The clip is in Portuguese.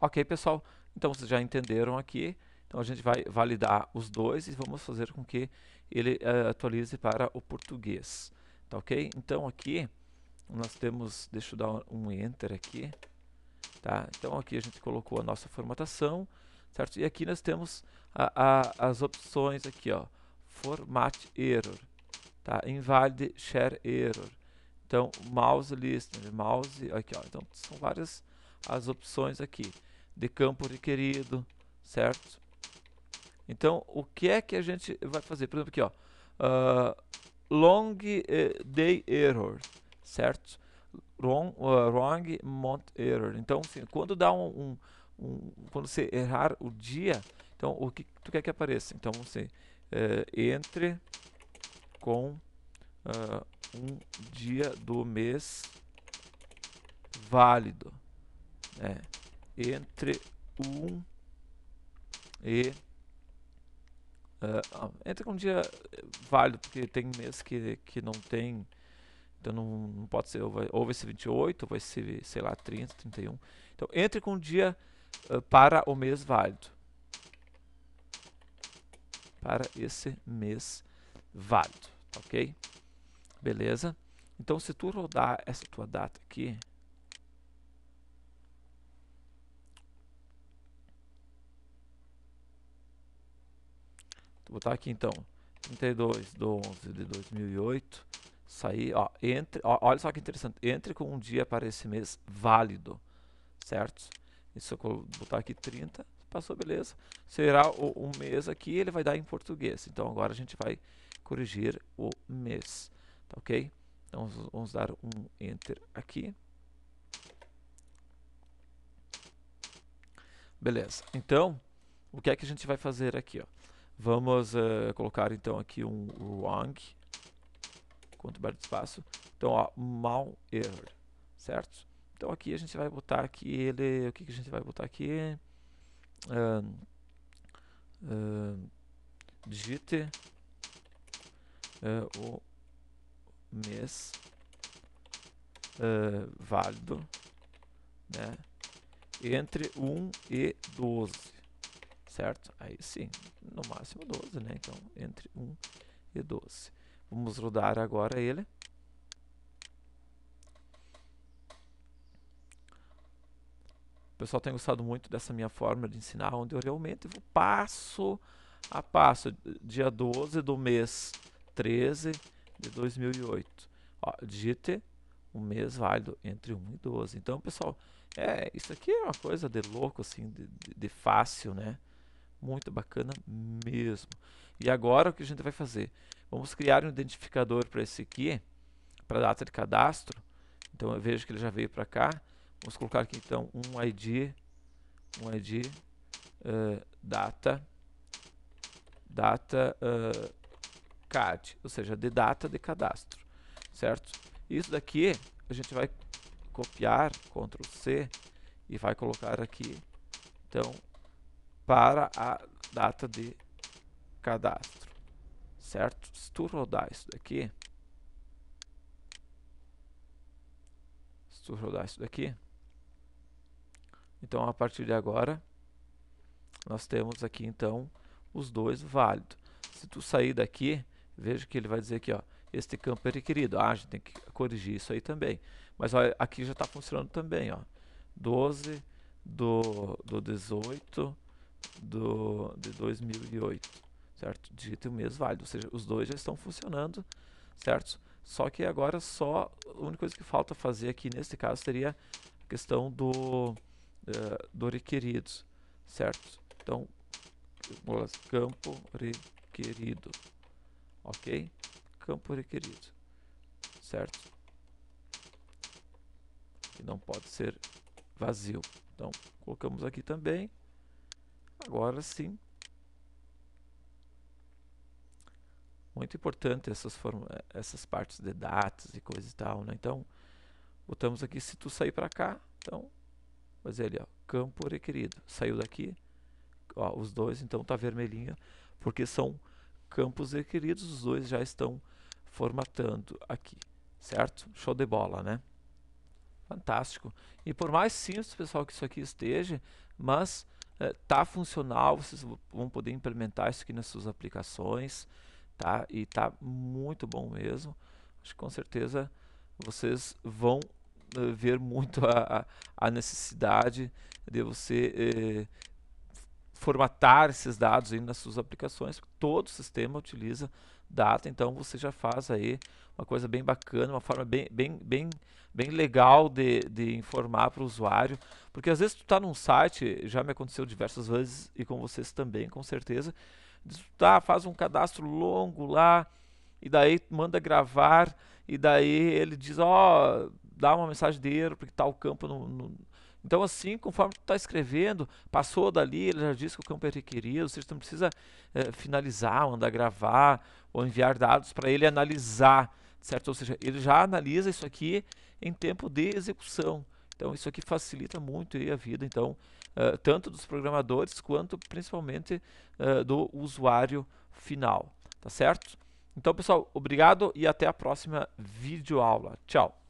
Ok, pessoal? Então vocês já entenderam aqui. Então a gente vai validar os dois e vamos fazer com que ele uh, atualize para o português. Tá ok? Então aqui nós temos, deixa eu dar um enter aqui. Tá? Então aqui a gente colocou a nossa formatação, certo? E aqui nós temos a, a, as opções aqui, ó. Format error, tá? Invalid share error. Então mouse listener, mouse, aqui ó. Então são várias as opções aqui de campo requerido, certo? Então, o que é que a gente vai fazer? Por exemplo, aqui, ó, uh, long eh, day error, certo? Wrong, uh, wrong month error. Então, assim, quando dá um, um, um, quando você errar o dia, então o que tu quer que apareça? Então, você assim, eh, entre com ah, um dia do mês válido. É entre 1 e uh, entre um ah, ah, dia válido, porque tem mês que, que não tem, então não, não pode ser, ou vai, ou vai ser 28, ou vai ser, sei lá, 30, 31. Então entre com um dia uh, para o mês válido. Para esse mês válido, ok? Beleza? Então se tu rodar essa tua data aqui, Vou botar aqui então. 32 do 11 de 2008. Sair, ó, entre, ó, olha só que interessante. Entre com um dia para esse mês válido, certo? Isso eu vou botar aqui 30, passou, beleza. Será o, o mês aqui, ele vai dar em português. Então agora a gente vai corrigir o mês, tá ok? Então vamos dar um Enter aqui. Beleza, então o que é que a gente vai fazer aqui, ó? Vamos uh, colocar então aqui um wrong, quanto barra de espaço. Então, ó, error. certo? Então aqui a gente vai botar aqui ele, o que, que a gente vai botar aqui? Uh, uh, digite eh, o mês eh, válido, né? Entre 1 e 12 certo? Aí sim, no máximo 12, né? Então, entre 1 e 12. Vamos rodar agora ele. O pessoal tem gostado muito dessa minha forma de ensinar, onde eu realmente vou passo a passo. Dia 12 do mês 13 de 2008. Ó, digite o mês válido entre 1 e 12. Então, pessoal, é, isso aqui é uma coisa de louco, assim, de, de, de fácil, né? Muito bacana mesmo. E agora o que a gente vai fazer? Vamos criar um identificador para esse aqui, para a data de cadastro. Então eu vejo que ele já veio para cá. Vamos colocar aqui então um ID, um ID uh, eh, data, data uh, eh, CAD, ou seja, de data de cadastro, certo? Isso daqui a gente vai copiar, Ctrl C, e vai colocar aqui, então, para a data de cadastro, certo? Se tu rodar isso daqui, se tu rodar isso daqui, então a partir de agora nós temos aqui então os dois válidos. Se tu sair daqui, veja que ele vai dizer aqui, ó, este campo é requerido. Ah, a gente tem que corrigir isso aí também. Mas olha, aqui já está funcionando também, ó. 12 do, do 18 do, de 2008, certo? Digite o mês válido, ou seja, os dois já estão funcionando, certo? Só que agora só a única coisa que falta fazer aqui nesse caso seria a questão do, uh, do requerido, certo? Então, campo requerido, ok? Campo requerido, certo? E não pode ser vazio. Então, colocamos aqui também. Agora sim. Muito importante essas, essas partes de datas e coisa e tal, né? Então, botamos aqui, se tu sair para cá, então, fazer ali, ó, campo requerido. Saiu daqui, ó, os dois, então tá vermelhinho, porque são campos requeridos, os dois já estão formatando aqui, certo? Show de bola, né? Fantástico. E por mais simples, pessoal, que isso aqui esteja, mas eh, tá funcional, vocês vão poder implementar isso aqui nas suas aplicações, tá? E tá muito bom mesmo. Acho que com certeza vocês vão uh, ver muito a, a, necessidade de você eh, formatar esses dados aí nas suas aplicações. Todo sistema utiliza data, então você já faz aí uma coisa bem bacana, uma forma bem, bem, bem bem legal de, de informar para o usuário, porque às vezes tu está num site, já me aconteceu diversas vezes e com vocês também, com certeza, está tá, faz um cadastro longo lá, e daí manda gravar, e daí ele diz, ó, oh, dá uma mensagem de erro, porque tal tá campo no, no... Então, assim, conforme tu está escrevendo, passou dali, ele já disse que o campo é requerido, ou seja, tu não precisa eh, finalizar, mandar gravar, ou enviar dados para ele analisar, certo? Ou seja, ele já analisa isso aqui em tempo de execução. Então isso aqui facilita muito a vida, então, uh, tanto dos programadores quanto principalmente uh, do usuário final, tá certo? Então pessoal, obrigado e até a próxima videoaula. Tchau!